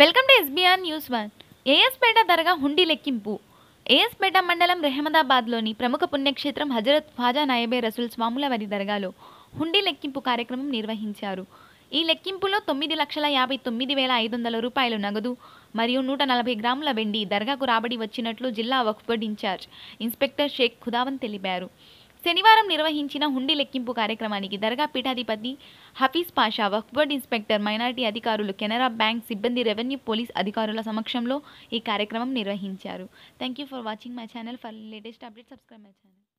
welcome to SBR news one AS Peta దర్గా హుండీ లెక్కింపు ఏఎస్పేట మండలం రెహమదాబాద్లోని ప్రముఖ పుణ్యక్షేత్రం హజరత్ ఫాజా నాయబే రసూల్ స్వాముల వారి దర్గాలో హుండీ లెక్కింపు కార్యక్రమం నిర్వహించారు ఈ లెక్కింపులో తొమ్మిది లక్షల యాభై తొమ్మిది వేల ఐదు వందల రూపాయలు నగదు మరియు నూట నలభై గ్రాముల వెండి దర్గాకు రాబడి వచ్చినట్లు జిల్లా వక్ఫ్ ఇన్ఛార్జ్ ఇన్స్పెక్టర్ షేక్ ఖుదావన్ తెలిపారు శనివారం నిర్వహించిన హుండీ లెక్కింపు కార్యక్రమానికి దర్గా పీఠాధిపతి హఫీజ్ పాషా వక్ బోర్డ్ ఇన్స్పెక్టర్ మైనార్టీ అధికారులు కెనరా బ్యాంక్ సిబ్బంది రెవెన్యూ పోలీస్ అధికారుల సమక్షంలో ఈ కార్యక్రమం నిర్వహించారు thank you for watching my channel for latest update subscribe my channel